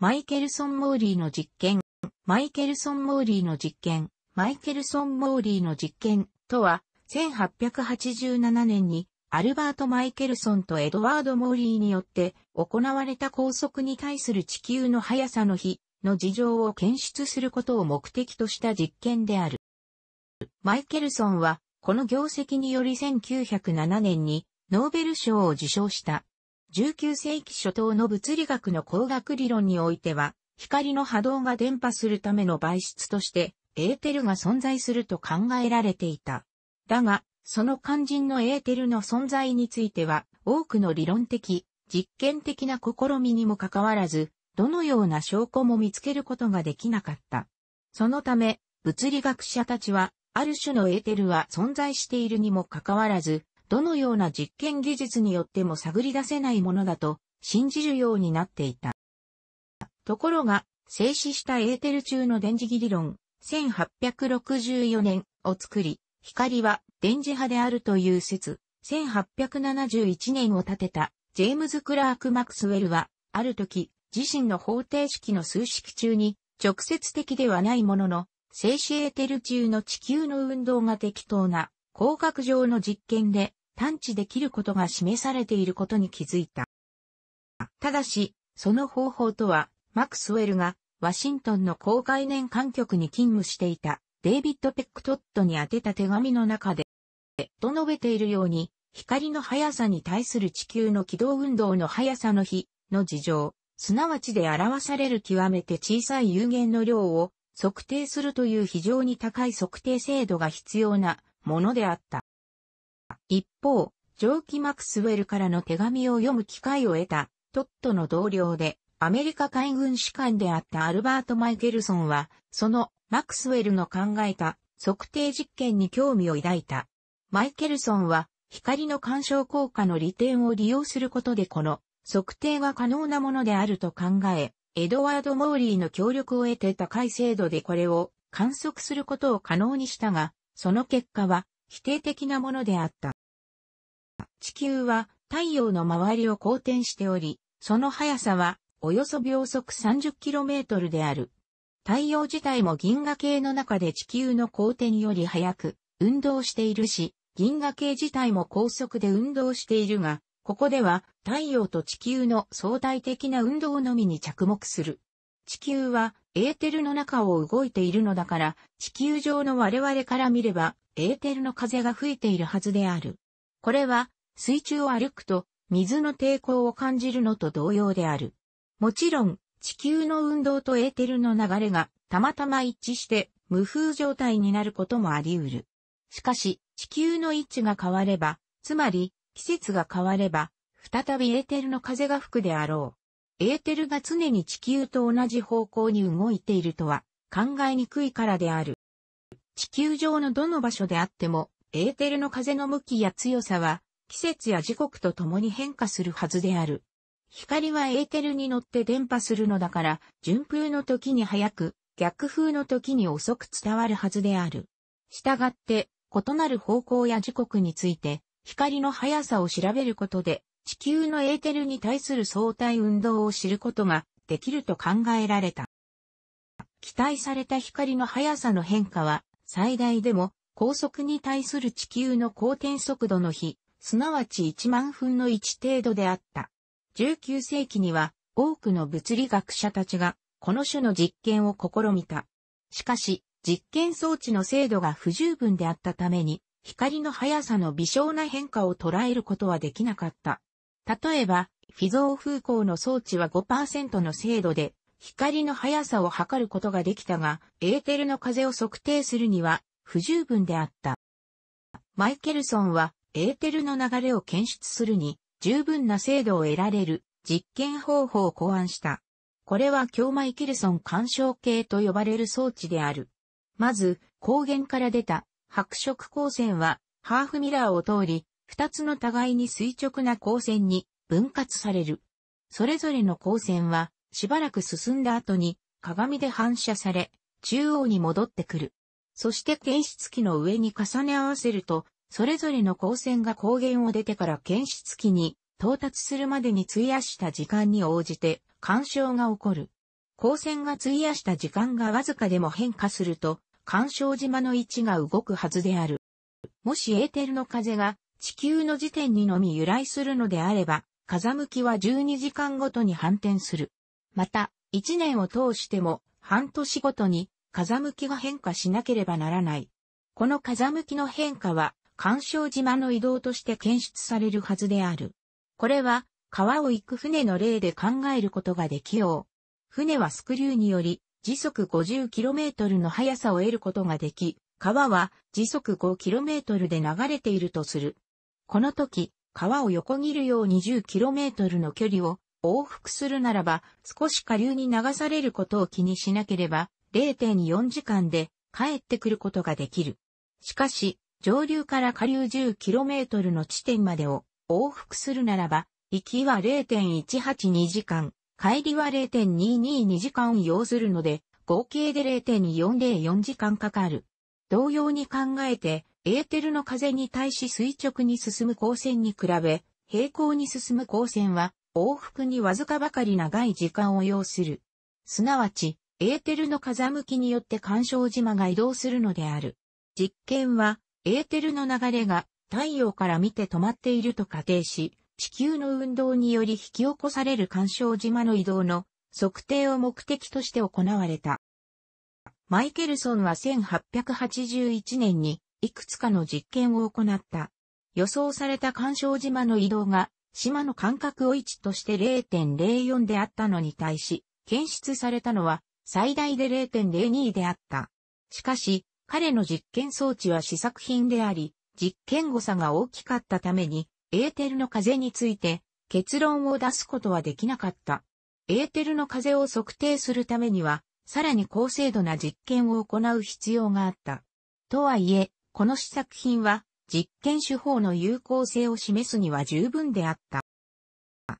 マイケルソン・モーリーの実験、マイケルソン・モーリーの実験、マイケルソン・モーリーの実験とは、1887年にアルバート・マイケルソンとエドワード・モーリーによって行われた高速に対する地球の速さの比の事情を検出することを目的とした実験である。マイケルソンはこの業績により1907年にノーベル賞を受賞した。19世紀初頭の物理学の光学理論においては、光の波動が伝播するための媒質として、エーテルが存在すると考えられていた。だが、その肝心のエーテルの存在については、多くの理論的、実験的な試みにもかかわらず、どのような証拠も見つけることができなかった。そのため、物理学者たちは、ある種のエーテルは存在しているにもかかわらず、どのような実験技術によっても探り出せないものだと信じるようになっていた。ところが、静止したエーテル中の電磁気理論、1864年を作り、光は電磁波であるという説、1871年を立てたジェームズ・クラーク・マクスウェルは、ある時、自身の方程式の数式中に、直接的ではないものの、静止エーテル中の地球の運動が適当な、広角上の実験で、探知できることが示されていることに気づいた。ただし、その方法とは、マクスウェルがワシントンの高概念観局に勤務していたデイビッド・ペックトットに宛てた手紙の中で、と述べているように、光の速さに対する地球の軌道運動の速さの比の事情、すなわちで表される極めて小さい有限の量を測定するという非常に高い測定精度が必要なものであった。一方、ジョーキ・マクスウェルからの手紙を読む機会を得た、トットの同僚で、アメリカ海軍士官であったアルバート・マイケルソンは、そのマクスウェルの考えた測定実験に興味を抱いた。マイケルソンは、光の干渉効果の利点を利用することでこの測定が可能なものであると考え、エドワード・モーリーの協力を得て高い精度でこれを観測することを可能にしたが、その結果は否定的なものであった。地球は太陽の周りを公転しており、その速さはおよそ秒速 30km である。太陽自体も銀河系の中で地球の公転より速く運動しているし、銀河系自体も高速で運動しているが、ここでは太陽と地球の相対的な運動のみに着目する。地球はエーテルの中を動いているのだから、地球上の我々から見れば、エーテルの風が吹いているはずである。これは、水中を歩くと、水の抵抗を感じるのと同様である。もちろん、地球の運動とエーテルの流れが、たまたま一致して、無風状態になることもあり得る。しかし、地球の位置が変われば、つまり、季節が変われば、再びエーテルの風が吹くであろう。エーテルが常に地球と同じ方向に動いているとは考えにくいからである。地球上のどの場所であっても、エーテルの風の向きや強さは、季節や時刻とともに変化するはずである。光はエーテルに乗って電波するのだから、順風の時に速く、逆風の時に遅く伝わるはずである。したがって、異なる方向や時刻について、光の速さを調べることで、地球のエーテルに対する相対運動を知ることができると考えられた。期待された光の速さの変化は最大でも高速に対する地球の公転速度の比、すなわち1万分の1程度であった。19世紀には多くの物理学者たちがこの種の実験を試みた。しかし、実験装置の精度が不十分であったために、光の速さの微小な変化を捉えることはできなかった。例えば、フィゾー風光の装置は5%の精度で、光の速さを測ることができたが、エーテルの風を測定するには不十分であった。マイケルソンは、エーテルの流れを検出するに、十分な精度を得られる実験方法を考案した。これは強マイケルソン干渉計と呼ばれる装置である。まず、光源から出た白色光線は、ハーフミラーを通り、二つの互いに垂直な光線に分割される。それぞれの光線は、しばらく進んだ後に、鏡で反射され、中央に戻ってくる。そして検出器の上に重ね合わせると、それぞれの光線が光源を出てから検出器に到達するまでに費やした時間に応じて干渉が起こる。光線が費やした時間がわずかでも変化すると、干渉島の位置が動くはずである。もしエーテルの風が地球の時点にのみ由来するのであれば、風向きは12時間ごとに反転する。また、1年を通しても半年ごとに風向きが変化しなければならない。この風向きの変化は、干渉島の移動として検出されるはずである。これは、川を行く船の例で考えることができよう。船はスクリューにより、時速 50km の速さを得ることができ、川は時速 5km で流れているとする。この時、川を横切るように1 0 k m の距離を往復するならば、少し下流に流されることを気にしなければ、0.4時間で帰ってくることができる。しかし、上流から下流 10km の地点までを往復するならば、行きは0.182時間、帰りは0.222時間を要するので、合計で0.404時間かかる。同様に考えて、エーテルの風に対し垂直に進む光線に比べ、平行に進む光線は、往復にわずかばかり長い時間を要する。すなわち、エーテルの風向きによって干渉島が移動するのである。実験は、エーテルの流れが太陽から見て止まっていると仮定し、地球の運動により引き起こされる干渉島の移動の測定を目的として行われた。マイケルソンは1881年にいくつかの実験を行った。予想された干渉島の移動が、島の間隔を位置として0.04であったのに対し、検出されたのは最大で0.02であった。しかし、彼の実験装置は試作品であり、実験誤差が大きかったために、エーテルの風について結論を出すことはできなかった。エーテルの風を測定するためには、さらに高精度な実験を行う必要があった。とはいえ、この試作品は実験手法の有効性を示すには十分であった。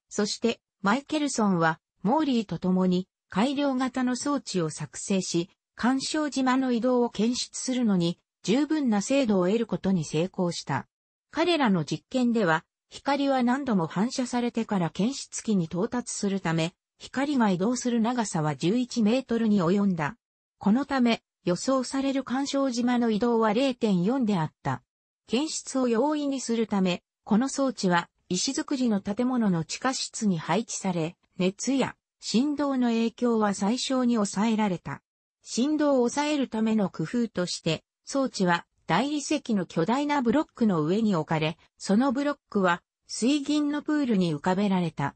そして、マイケルソンは、モーリーと共に改良型の装置を作成し、干渉島の移動を検出するのに十分な精度を得ることに成功した。彼らの実験では、光は何度も反射されてから検出器に到達するため、光が移動する長さは11メートルに及んだ。このため、予想される干渉島の移動は0.4であった。検出を容易にするため、この装置は石造りの建物の地下室に配置され、熱や振動の影響は最小に抑えられた。振動を抑えるための工夫として、装置は大理石の巨大なブロックの上に置かれ、そのブロックは水銀のプールに浮かべられた。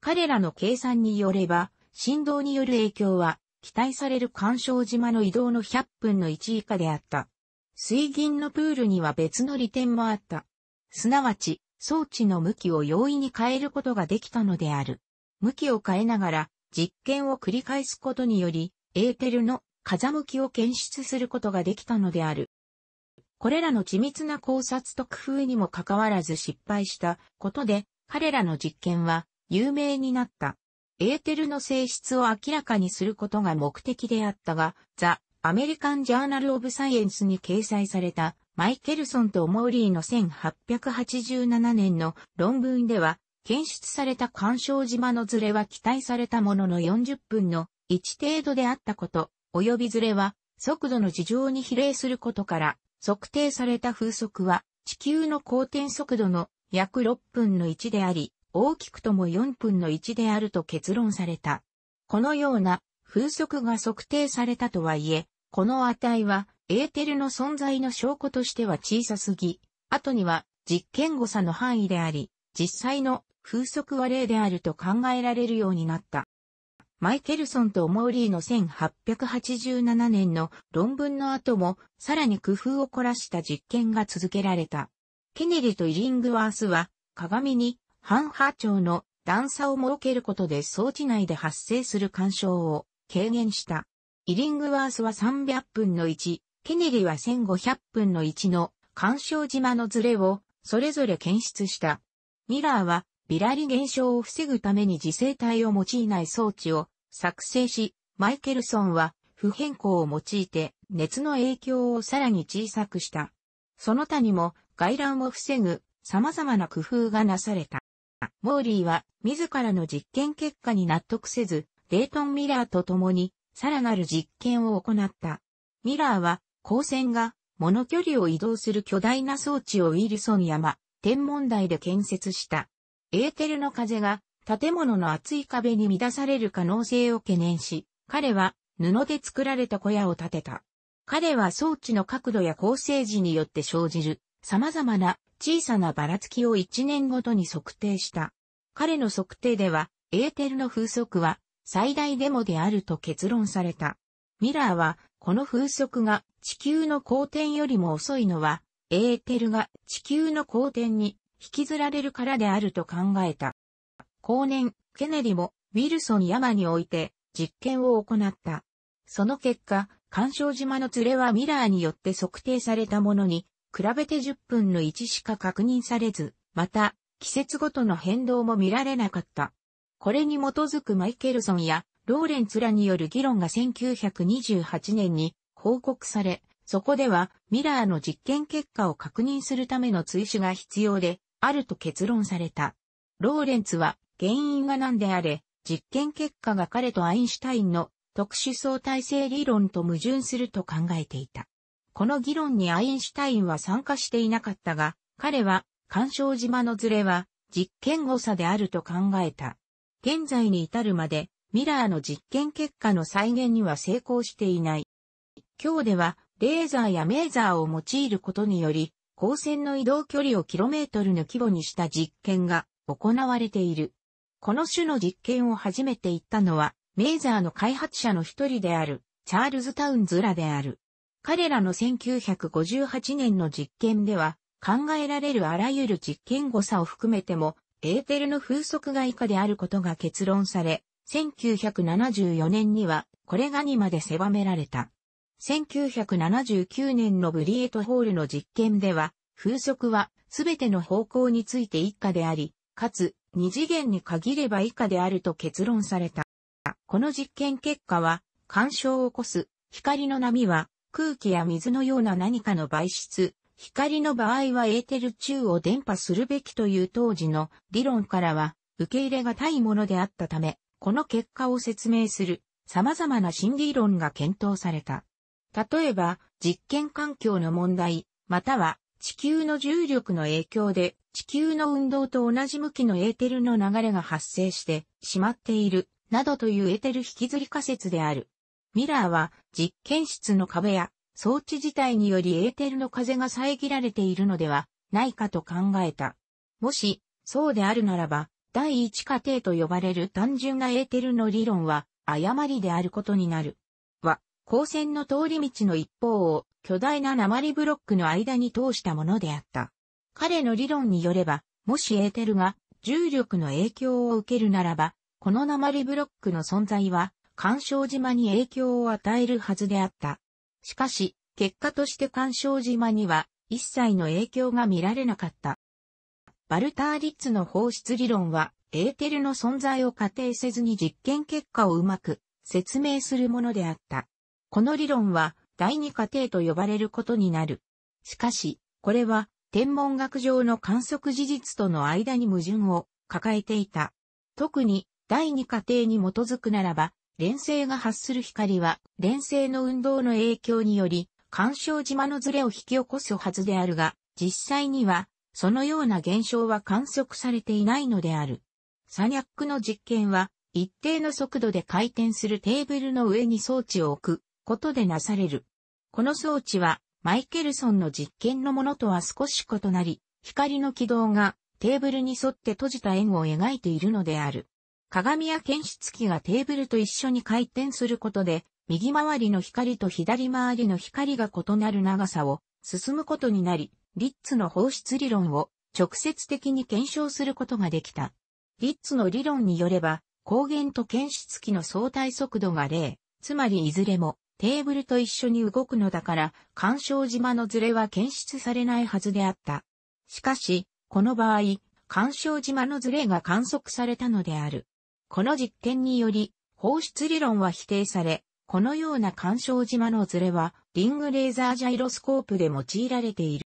彼らの計算によれば、振動による影響は期待される干渉島の移動の100分の1以下であった。水銀のプールには別の利点もあった。すなわち、装置の向きを容易に変えることができたのである。向きを変えながら実験を繰り返すことにより、エーテルの風向きを検出することができたのである。これらの緻密な考察と工夫にもかかわらず失敗したことで、彼らの実験は有名になった。エーテルの性質を明らかにすることが目的であったが、ザ・アメリカン・ジャーナル・オブ・サイエンスに掲載されたマイケルソンとモーリーの1887年の論文では、検出された干渉島のズレは期待されたものの40分の1程度であったこと、及びズレは速度の事情に比例することから、測定された風速は地球の公転速度の約6分の1であり、大きくとも4分の1であると結論された。このような風速が測定されたとはいえ、この値はエーテルの存在の証拠としては小さすぎ、後には実験誤差の範囲であり、実際の風速は0であると考えられるようになった。マイケルソンとモーリーの1887年の論文の後も、さらに工夫を凝らした実験が続けられた。ケネリとイリングワースは、鏡に半波長の段差を設けることで装置内で発生する干渉を軽減した。イリングワースは300分の1、ケネリは1500分の1の干渉島のズレをそれぞれ検出した。ミラーはビラリ現象を防ぐために自生体を用いない装置を作成し、マイケルソンは不変更を用いて熱の影響をさらに小さくした。その他にも外乱を防ぐ様々な工夫がなされた。モーリーは自らの実験結果に納得せず、レイトン・ミラーと共にさらなる実験を行った。ミラーは光線が物距離を移動する巨大な装置をウィルソン山、天文台で建設した。エーテルの風が建物の厚い壁に乱される可能性を懸念し、彼は布で作られた小屋を建てた。彼は装置の角度や構成時によって生じる様々な小さなばらつきを1年ごとに測定した。彼の測定では、エーテルの風速は最大デモであると結論された。ミラーは、この風速が地球の公転よりも遅いのは、エーテルが地球の公転に引きずられるからであると考えた。後年、ケネディもウィルソン山において実験を行った。その結果、干渉島の連れはミラーによって測定されたものに比べて10分の1しか確認されず、また、季節ごとの変動も見られなかった。これに基づくマイケルソンやローレンツらによる議論が1928年に報告され、そこではミラーの実験結果を確認するための追試が必要であると結論された。ローレンツは原因が何であれ、実験結果が彼とアインシュタインの特殊相対性理論と矛盾すると考えていた。この議論にアインシュタインは参加していなかったが、彼は、干渉島のズレは、実験誤差であると考えた。現在に至るまで、ミラーの実験結果の再現には成功していない。今日では、レーザーやメーザーを用いることにより、光線の移動距離をキロメートルの規模にした実験が行われている。この種の実験を始めていったのは、メーザーの開発者の一人である、チャールズ・タウンズらである。彼らの1958年の実験では、考えられるあらゆる実験誤差を含めても、エーテルの風速が以下であることが結論され、1974年にはこれが2まで狭められた。1979年のブリエトホールの実験では、風速はすべての方向について以下であり、かつ二次元に限れば以下であると結論された。この実験結果は、干渉を起こす光の波は空気や水のような何かの媒質、光の場合はエーテル中を伝播するべきという当時の理論からは受け入れがたいものであったため、この結果を説明する様々な心理論が検討された。例えば、実験環境の問題、または地球の重力の影響で地球の運動と同じ向きのエーテルの流れが発生してしまっている、などというエーテル引きずり仮説である。ミラーは実験室の壁や装置自体によりエーテルの風が遮られているのではないかと考えた。もし、そうであるならば、第一過程と呼ばれる単純なエーテルの理論は誤りであることになる。は、光線の通り道の一方を巨大な鉛ブロックの間に通したものであった。彼の理論によれば、もしエーテルが重力の影響を受けるならば、この鉛ブロックの存在は干渉島に影響を与えるはずであった。しかし、結果として干渉島には一切の影響が見られなかった。バルターリッツの放出理論は、エーテルの存在を仮定せずに実験結果をうまく説明するものであった。この理論は第二過程と呼ばれることになる。しかし、これは天文学上の観測事実との間に矛盾を抱えていた。特に第二過程に基づくならば、連星が発する光は、連星の運動の影響により、干渉島のズレを引き起こすはずであるが、実際には、そのような現象は観測されていないのである。サニャックの実験は、一定の速度で回転するテーブルの上に装置を置くことでなされる。この装置は、マイケルソンの実験のものとは少し異なり、光の軌道がテーブルに沿って閉じた円を描いているのである。鏡や検出器がテーブルと一緒に回転することで、右回りの光と左回りの光が異なる長さを進むことになり、リッツの放出理論を直接的に検証することができた。リッツの理論によれば、光源と検出器の相対速度が0、つまりいずれもテーブルと一緒に動くのだから、干渉島のズレは検出されないはずであった。しかし、この場合、干渉島のズレが観測されたのである。この実験により、放出理論は否定され、このような干渉島のズレは、リングレーザージャイロスコープで用いられている。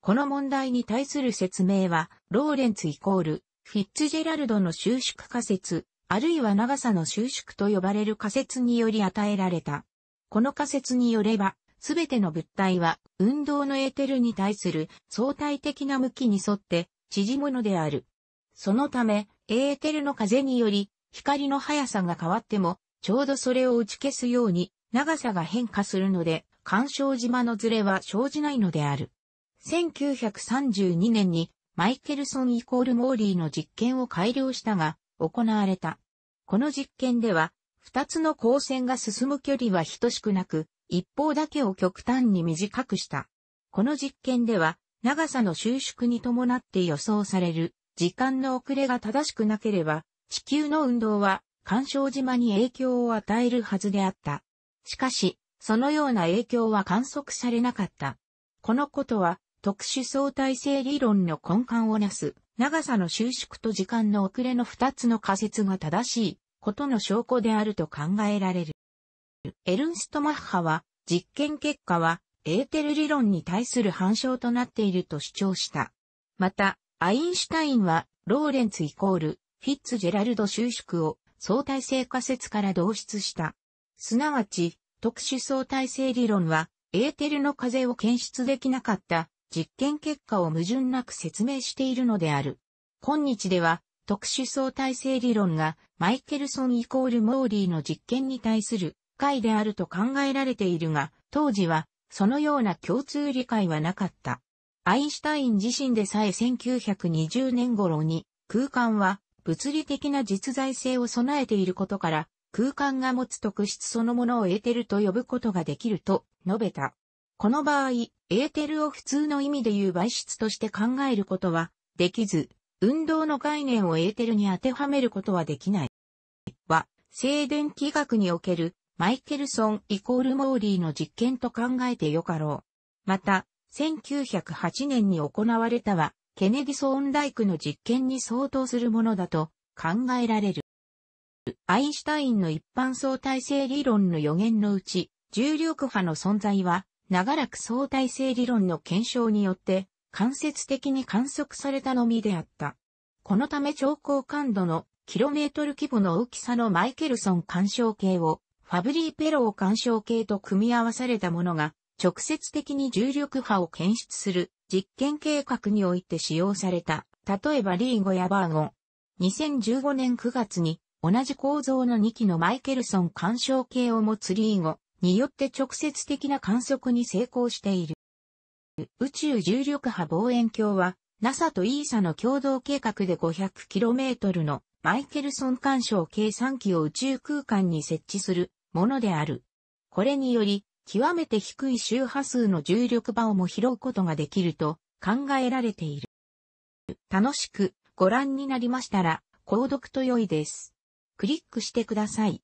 この問題に対する説明は、ローレンツイコール、フィッツジェラルドの収縮仮説、あるいは長さの収縮と呼ばれる仮説により与えられた。この仮説によれば、すべての物体は、運動のエーテルに対する相対的な向きに沿って、縮むのである。そのため、エーテルの風により、光の速さが変わっても、ちょうどそれを打ち消すように、長さが変化するので、干渉島のズレは生じないのである。1932年に、マイケルソンイコールモーリーの実験を改良したが、行われた。この実験では、二つの光線が進む距離は等しくなく、一方だけを極端に短くした。この実験では、長さの収縮に伴って予想される時間の遅れが正しくなければ、地球の運動は、干渉島に影響を与えるはずであった。しかし、そのような影響は観測されなかった。このことは、特殊相対性理論の根幹をなす、長さの収縮と時間の遅れの二つの仮説が正しいことの証拠であると考えられる。エルンスト・マッハは、実験結果は、エーテル理論に対する反証となっていると主張した。また、アインシュタインは、ローレンツイコール、フィッツジェラルド収縮を相対性仮説から導出した。すなわち、特殊相対性理論は、エーテルの風を検出できなかった実験結果を矛盾なく説明しているのである。今日では、特殊相対性理論がマイケルソンイコールモーリーの実験に対する解であると考えられているが、当時はそのような共通理解はなかった。アインシュタイン自身でさえ1920年頃に空間は物理的な実在性を備えていることから空間が持つ特質そのものをエーテルと呼ぶことができると述べた。この場合、エーテルを普通の意味で言う媒質として考えることはできず、運動の概念をエーテルに当てはめることはできない。は、静電気学におけるマイケルソンイコールモーリーの実験と考えてよかろう。また、1908年に行われたは、ケネディ・ソーン大イクの実験に相当するものだと考えられる。アインシュタインの一般相対性理論の予言のうち、重力波の存在は、長らく相対性理論の検証によって、間接的に観測されたのみであった。このため超高感度のキロメートル規模の大きさのマイケルソン干渉計を、ファブリー・ペロー干渉計と組み合わされたものが、直接的に重力波を検出する実験計画において使用された、例えばリーゴやバーゴン。2015年9月に同じ構造の2機のマイケルソン干渉計を持つリーゴによって直接的な観測に成功している。宇宙重力波望遠鏡は NASA と ESA の共同計画で 500km のマイケルソン干渉計3機を宇宙空間に設置するものである。これにより極めて低い周波数の重力場をも拾うことができると考えられている。楽しくご覧になりましたら、購読と良いです。クリックしてください。